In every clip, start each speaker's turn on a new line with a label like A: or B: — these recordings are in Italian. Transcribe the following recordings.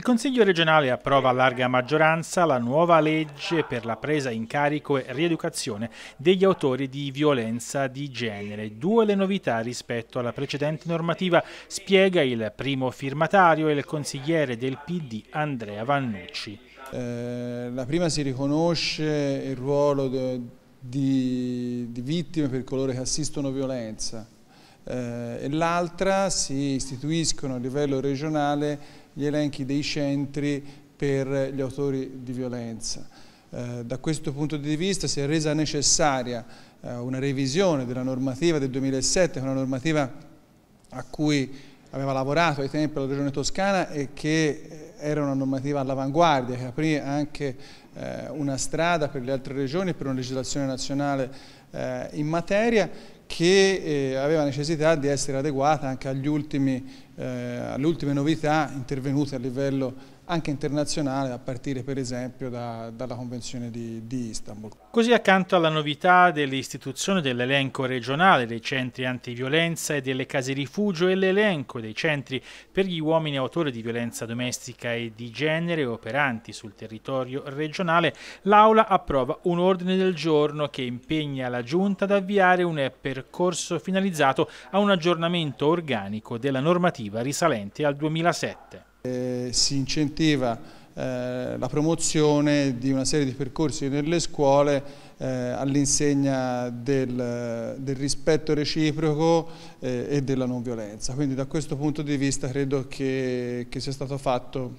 A: Il Consiglio regionale approva a larga maggioranza la nuova legge per la presa in carico e rieducazione degli autori di violenza di genere. Due le novità rispetto alla precedente normativa, spiega il primo firmatario e il consigliere del
B: PD Andrea Vannucci. Eh, la prima si riconosce il ruolo di, di, di vittime per coloro che assistono violenza eh, e l'altra si istituiscono a livello regionale gli elenchi dei centri per gli autori di violenza. Eh, da questo punto di vista si è resa necessaria eh, una revisione della normativa del 2007, una normativa a cui aveva lavorato ai tempi la Regione Toscana e che eh, era una normativa all'avanguardia, che aprì anche una strada per le altre regioni e per una legislazione nazionale in materia che aveva necessità di essere adeguata anche agli ultimi eh, alle ultime novità intervenute a livello anche internazionale, a partire per esempio da, dalla Convenzione di, di Istanbul.
A: Così accanto alla novità dell'istituzione dell'elenco regionale dei centri antiviolenza e delle case rifugio e l'elenco dei centri per gli uomini autori di violenza domestica e di genere operanti sul territorio regionale, l'Aula approva un ordine del giorno che impegna la Giunta ad avviare un percorso finalizzato a un aggiornamento organico della normativa risalente al 2007.
B: Eh, si incentiva eh, la promozione di una serie di percorsi nelle scuole eh, all'insegna del, del, rispetto reciproco eh, e della non violenza. Quindi da questo punto di vista credo che, che sia stato fatto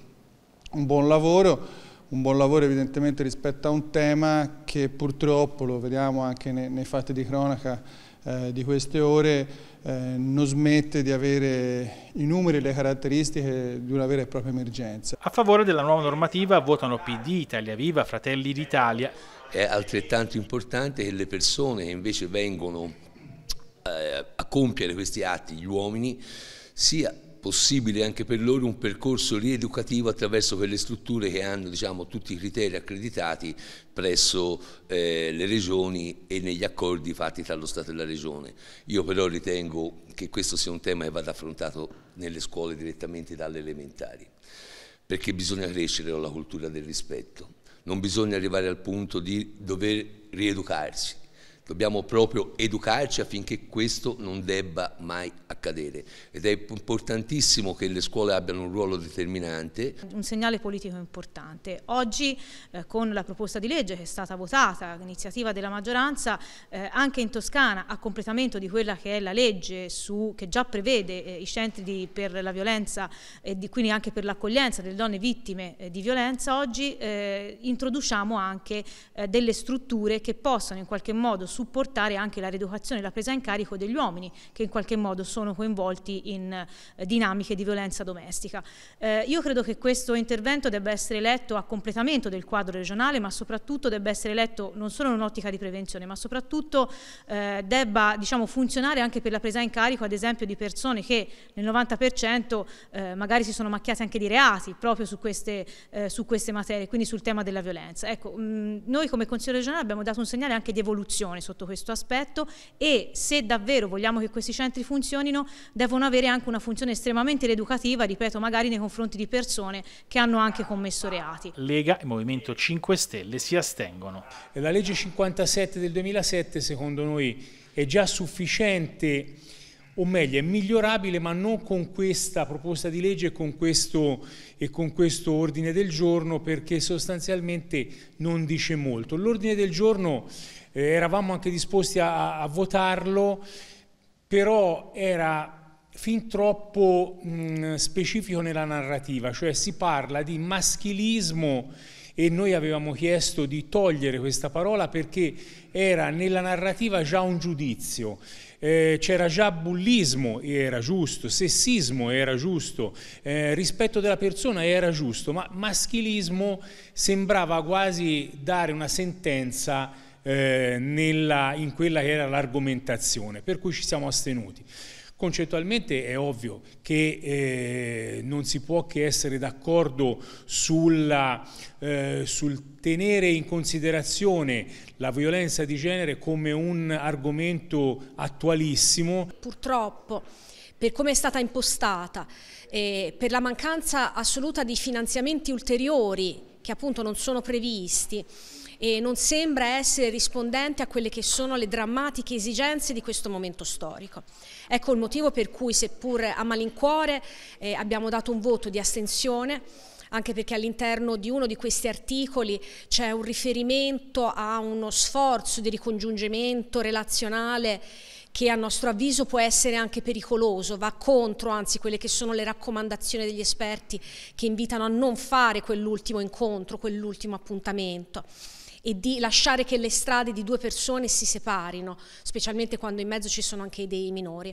B: un buon lavoro un buon lavoro evidentemente rispetto a un tema che purtroppo, lo vediamo anche nei, nei fatti di cronaca eh, di queste ore, eh, non smette di avere i numeri e le caratteristiche di una vera e propria emergenza.
A: A favore della nuova normativa votano PD, Italia Viva, Fratelli d'Italia. È
C: altrettanto importante che le persone che invece vengono eh, a compiere questi atti, gli uomini, sia possibile anche per loro un percorso rieducativo attraverso quelle strutture che hanno diciamo, tutti i criteri accreditati presso eh, le regioni e negli accordi fatti tra lo Stato e la regione. Io però ritengo che questo sia un tema che vada affrontato nelle scuole direttamente dalle elementari, perché bisogna crescere con la cultura del rispetto. Non bisogna arrivare al punto di dover rieducarsi, Dobbiamo proprio educarci affinché questo non debba mai accadere ed è importantissimo che le scuole abbiano un ruolo determinante.
D: Un segnale politico importante. Oggi eh, con la proposta di legge che è stata votata, iniziativa della maggioranza, eh, anche in Toscana a completamento di quella che è la legge su, che già prevede eh, i centri di, per la violenza e di, quindi anche per l'accoglienza delle donne vittime eh, di violenza, oggi eh, introduciamo anche eh, delle strutture che possano in qualche modo supportare anche la reeducazione e la presa in carico degli uomini che in qualche modo sono coinvolti in eh, dinamiche di violenza domestica. Eh, io credo che questo intervento debba essere letto a completamento del quadro regionale, ma soprattutto debba essere letto non solo in un'ottica di prevenzione, ma soprattutto eh, debba diciamo, funzionare anche per la presa in carico, ad esempio, di persone che nel 90% eh, magari si sono macchiate anche di reati proprio su queste, eh, su queste materie, quindi sul tema della violenza. Ecco, mh, mm, noi come Consiglio regionale abbiamo dato un segnale anche di evoluzione sotto questo aspetto e se davvero vogliamo che questi centri funzionino devono avere anche una funzione estremamente educativa, ripeto, magari nei confronti di persone che hanno anche commesso reati.
E: Lega e Movimento 5 Stelle si astengono. La legge 57 del 2007 secondo noi è già sufficiente o meglio è migliorabile ma non con questa proposta di legge e con, questo, e con questo ordine del giorno perché sostanzialmente non dice molto. L'ordine del giorno eh, eravamo anche disposti a, a votarlo, però era fin troppo mh, mm, specifico nella narrativa, cioè si parla di maschilismo e noi avevamo chiesto di togliere questa parola perché era nella narrativa già un giudizio. Eh, c'era già bullismo, era giusto, sessismo, era giusto, eh, rispetto della persona, era giusto, ma maschilismo sembrava quasi dare una sentenza eh, nella, in quella che era l'argomentazione, per cui ci siamo astenuti. Concettualmente è ovvio che eh, non si può che essere d'accordo eh, sul tenere in considerazione la violenza di genere come un argomento attualissimo.
F: Purtroppo per come è stata impostata, eh, per la mancanza assoluta di finanziamenti ulteriori che appunto non sono previsti, e non sembra essere rispondente a quelle che sono le drammatiche esigenze di questo momento storico. Ecco il motivo per cui, seppur a malincuore, eh, abbiamo dato un voto di astensione anche perché all'interno di uno di questi articoli c'è un riferimento a uno sforzo di ricongiungimento relazionale che a nostro avviso può essere anche pericoloso, va contro anzi quelle che sono le raccomandazioni degli esperti che invitano a non fare quell'ultimo incontro, quell'ultimo appuntamento e di lasciare che le strade di due persone si separino, specialmente quando in mezzo ci sono anche dei minori.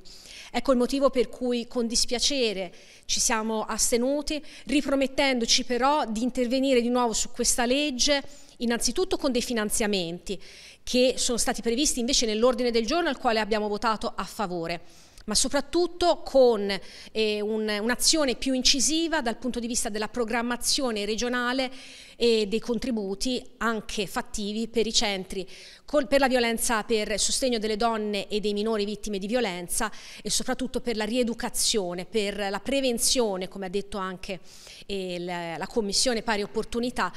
F: Ecco il motivo per cui con dispiacere ci siamo astenuti, ripromettendoci però di intervenire di nuovo su questa legge innanzitutto con dei finanziamenti che sono stati previsti invece nell'ordine del giorno al quale abbiamo votato a favore ma soprattutto con eh, un'azione più incisiva dal punto di vista della programmazione regionale e dei contributi anche fattivi per i centri col, per la violenza, per il sostegno delle donne e dei minori vittime di violenza e soprattutto per la rieducazione, per la prevenzione, come ha detto anche eh, la, la Commissione Pari Opportunità.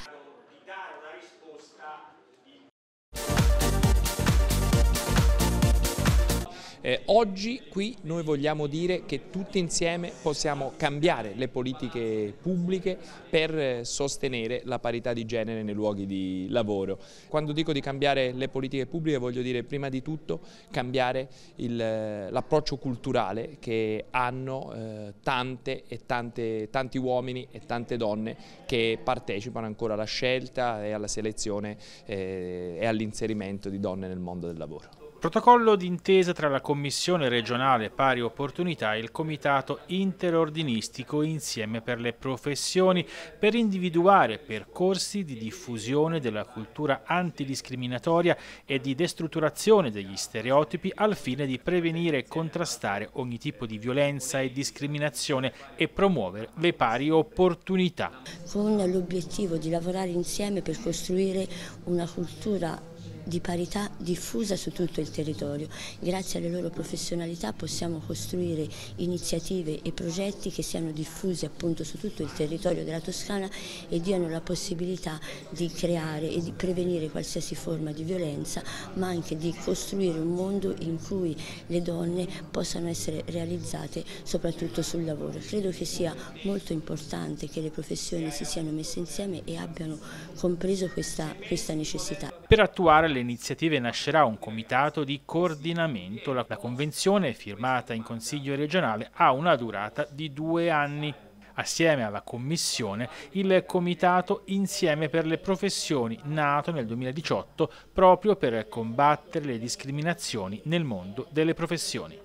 C: Eh, oggi qui noi vogliamo dire che tutti insieme possiamo cambiare le politiche pubbliche per eh, sostenere la parità di genere nei luoghi di lavoro. Quando dico di cambiare le politiche pubbliche voglio dire prima di tutto cambiare eh, l'approccio culturale che hanno eh, tante e tante, tanti uomini e tante donne che partecipano ancora alla scelta e alla selezione eh, e all'inserimento
A: di donne nel mondo del lavoro. Protocollo d'intesa tra la Commissione regionale pari opportunità e il Comitato interordinistico insieme per le professioni per individuare percorsi di diffusione della cultura antidiscriminatoria e di destrutturazione degli stereotipi al fine di prevenire e contrastare ogni tipo di violenza e discriminazione e promuovere le pari opportunità.
F: Con l'obiettivo di lavorare insieme per costruire una cultura di parità diffusa su tutto il territorio. Grazie alle loro professionalità possiamo costruire iniziative e progetti che siano diffusi appunto su tutto il territorio della Toscana e diano la possibilità di creare e di prevenire qualsiasi forma di violenza, ma anche di costruire un mondo in cui le donne possano essere realizzate soprattutto sul lavoro. Credo che sia molto importante che le professioni si siano messe insieme e abbiano compreso questa, questa necessità.
A: Per attuare alle iniziative nascerà un comitato di coordinamento. La convenzione, firmata in Consiglio regionale, ha una durata di due anni assieme alla Commissione il Comitato Insieme per le Professioni, nato nel 2018 proprio per combattere le discriminazioni nel mondo delle professioni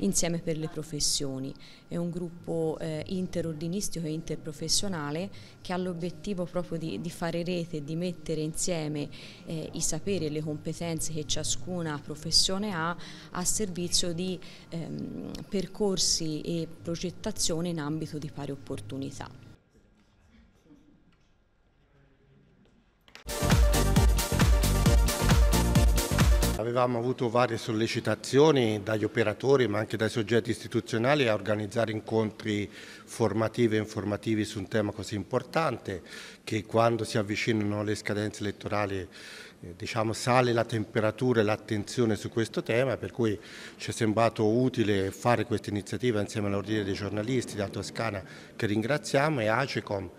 F: insieme per le professioni. È un gruppo eh, interordinistico e interprofessionale che ha l'obiettivo proprio di, di, fare rete, di mettere insieme eh, i saperi e le competenze che ciascuna professione ha a servizio di ehm, percorsi e progettazione in ambito di pari opportunità.
G: Avevamo avuto varie sollecitazioni dagli operatori ma anche dai soggetti istituzionali a organizzare incontri formativi e informativi su un tema così importante che quando si avvicinano le scadenze elettorali eh, diciamo, sale la temperatura e l'attenzione su questo tema, per cui ci è sembrato utile fare questa iniziativa insieme all'Ordine dei giornalisti della Toscana che ringraziamo e ACECOM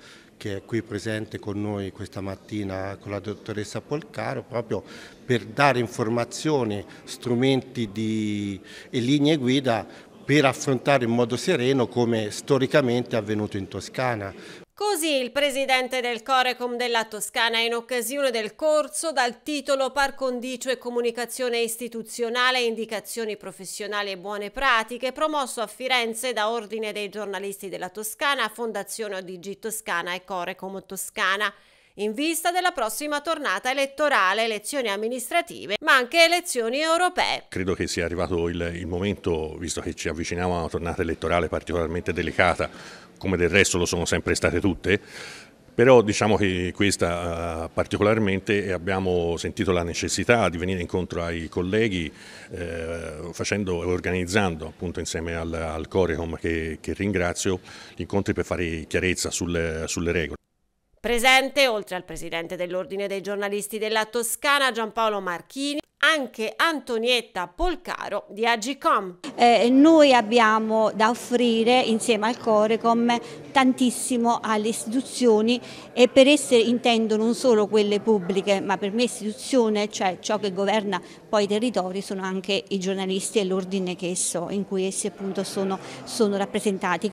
G: che è qui presente con noi questa mattina con la dottoressa Polcaro proprio per dare informazioni, strumenti di, e linee guida per affrontare in modo sereno come storicamente è avvenuto in Toscana.
F: Così il presidente del Corecom della Toscana in occasione del corso dal titolo Par condicio e comunicazione istituzionale, indicazioni professionali e buone pratiche, promosso a Firenze da Ordine dei giornalisti della Toscana, Fondazione ODG Toscana e Corecom Toscana in vista della prossima tornata elettorale, elezioni amministrative, ma anche elezioni europee.
H: Credo che sia arrivato il, il momento, visto che ci avviciniamo a una tornata elettorale particolarmente delicata, come del resto lo sono sempre state tutte, però diciamo che questa eh, particolarmente abbiamo sentito la necessità di venire incontro ai colleghi eh, facendo e organizzando appunto insieme al, al Corecom che, che, ringrazio gli incontri per fare chiarezza sul, sulle
D: regole.
F: Presente oltre al presidente dell'Ordine dei giornalisti della Toscana Giampaolo Marchini anche Antonietta Polcaro di Agicom. Eh, noi abbiamo da offrire insieme al Corecom tantissimo alle istituzioni e per esse intendo non solo quelle pubbliche ma per me istituzione, cioè ciò che governa poi i territori sono anche i giornalisti e l'ordine in cui essi appunto sono, sono rappresentati.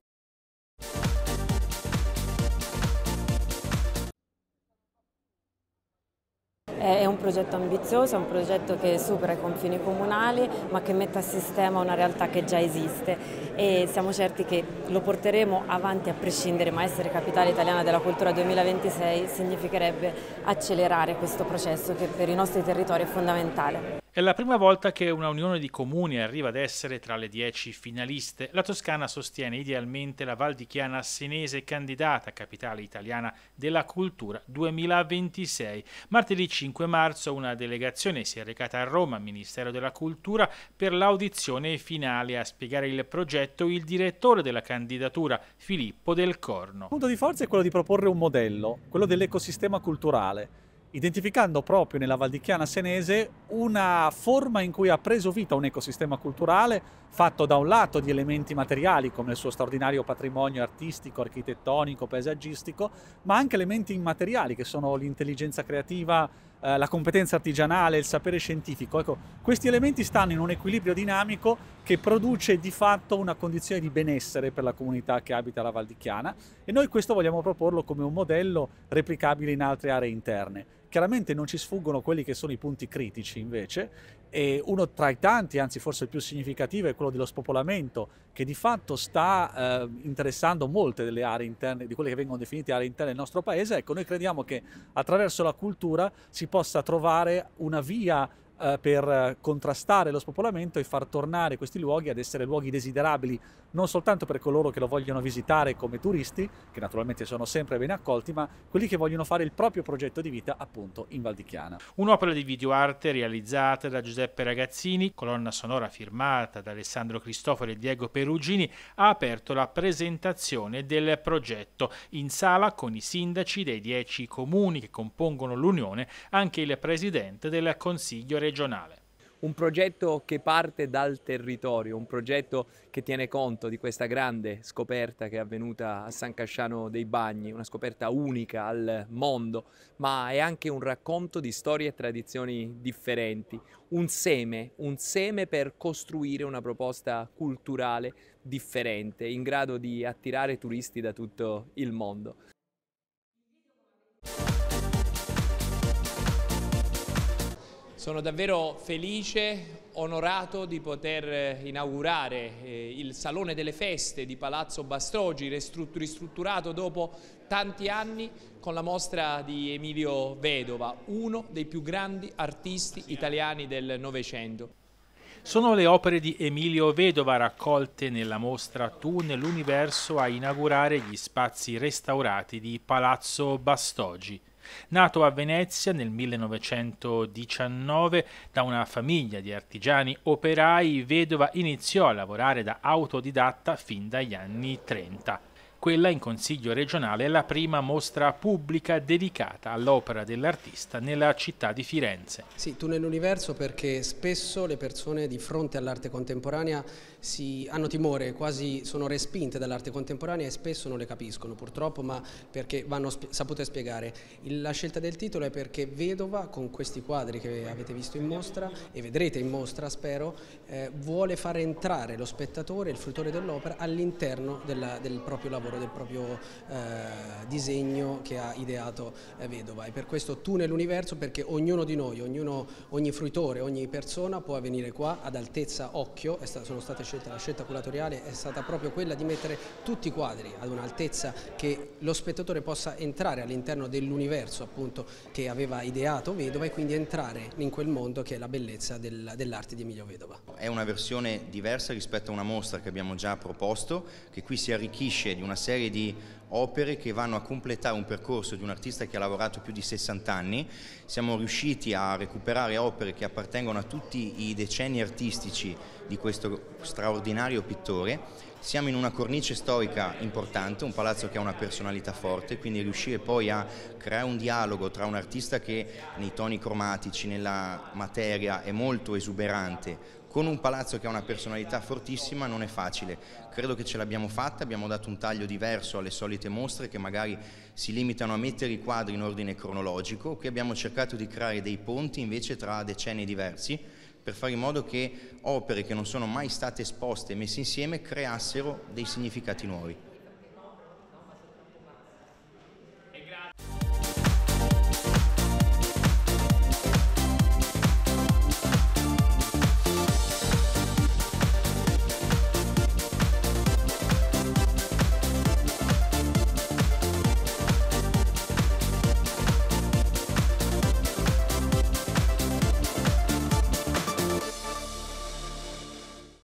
F: È un progetto ambizioso, è un progetto che supera i confini comunali ma che mette a sistema una realtà che già esiste e siamo certi che lo porteremo avanti a prescindere, ma essere capitale italiana della cultura 2026 significherebbe accelerare questo processo che per i nostri territori è fondamentale.
A: È la prima volta che una unione di comuni arriva ad essere tra le dieci finaliste. La Toscana sostiene idealmente la Val di Chiana senese candidata a capitale italiana della cultura 2026. Martedì 5 marzo una delegazione si è recata a Roma al Ministero della Cultura per l'audizione finale. A spiegare il progetto il direttore della candidatura Filippo Del Corno. Il
H: punto di forza è quello di proporre un modello, quello dell'ecosistema culturale identificando proprio nella Valdichiana senese una forma in cui ha preso vita un ecosistema culturale fatto da un lato di elementi materiali come il suo straordinario patrimonio artistico, architettonico, paesaggistico, ma anche elementi immateriali che sono l'intelligenza creativa, eh, la competenza artigianale, il sapere scientifico. Ecco, questi elementi stanno in un equilibrio dinamico che produce di fatto una condizione di benessere per la comunità che abita la Valdichiana e noi questo vogliamo proporlo come un modello replicabile in altre aree interne. Chiaramente non ci sfuggono quelli che sono i punti critici invece e uno tra i tanti, anzi forse il più significativo, è quello dello spopolamento che di fatto sta eh, interessando molte delle aree interne, di quelle che vengono definite aree interne del nostro paese. Ecco, noi crediamo che attraverso la cultura si possa trovare una via eh, per eh, contrastare lo spopolamento e far tornare questi luoghi ad essere luoghi desiderabili non soltanto per coloro che lo vogliono visitare come turisti, che naturalmente sono sempre ben accolti, ma quelli che vogliono fare il proprio progetto di vita appunto in Valdichiana.
A: Un'opera di videoarte realizzata da Giuseppe Ragazzini, colonna sonora firmata da Alessandro Cristoforo e Diego Perugini, ha aperto la presentazione del progetto in sala con i sindaci dei dieci comuni che compongono l'Unione, anche il presidente del Consiglio regionale regionale. Un progetto che parte dal territorio, un progetto
C: che tiene conto di questa grande scoperta che è avvenuta a San Casciano dei Bagni, una scoperta unica al mondo, ma è anche un racconto di storie e tradizioni differenti, un seme, un seme per costruire una proposta culturale differente, in grado di attirare turisti da tutto il mondo. Sono davvero felice, onorato di poter eh, inaugurare eh, il Salone delle Feste di Palazzo Bastrogi, ristrutturato dopo tanti anni con la mostra di Emilio Vedova, uno dei più grandi artisti italiani del Novecento.
A: Sono le opere di Emilio Vedova raccolte nella mostra Tu nell'universo a inaugurare gli spazi restaurati di Palazzo Bastogi. Nato a Venezia nel 1919 da una famiglia di artigiani operai, Vedova iniziò a lavorare da autodidatta fin dagli anni 30. Quella in Consiglio regionale è la prima mostra pubblica dedicata all'opera dell'artista nella città di Firenze. Sì, tu
C: nell'universo perché spesso le persone di fronte all'arte contemporanea si, hanno timore, quasi sono respinte dall'arte contemporanea e spesso non le capiscono purtroppo, ma perché vanno sp sapute spiegare. la scelta del titolo è perché Vedova, con questi quadri che avete visto in mostra e vedrete in mostra spero, eh, vuole far entrare lo spettatore, il fruttore dell'opera all'interno del proprio lavoro lavoro, del proprio eh, disegno che ha ideato eh, Vedova e per questo tu nell'universo perché ognuno di noi, ognuno, ogni fruitore, ogni persona può venire qua ad altezza occhio, sta, sono state scelte, la scelta curatoriale è stata proprio quella di mettere tutti i quadri ad un'altezza che lo spettatore possa entrare all'interno dell'universo appunto che aveva ideato Vedova e quindi entrare in quel mondo che è la bellezza del, dell'arte di Emilio Vedova.
G: È una versione diversa rispetto a una mostra che abbiamo già proposto, che qui si arricchisce di una serie di opere che vanno a completare un percorso di un artista che ha lavorato più di 60 anni. Siamo riusciti a recuperare opere che appartengono a tutti i decenni artistici di questo straordinario pittore. Siamo in una cornice storica importante, un palazzo che ha una personalità forte, quindi riuscire poi a creare un dialogo tra un artista che nei toni cromatici, nella materia è molto esuberante, con un palazzo che ha una personalità fortissima non è facile, credo che ce l'abbiamo fatta, abbiamo dato un taglio diverso alle solite mostre che magari si limitano a mettere i quadri in ordine cronologico, qui abbiamo cercato di creare dei ponti invece tra decenni diversi per fare in modo che opere che non sono mai state esposte e messe insieme creassero dei significati nuovi.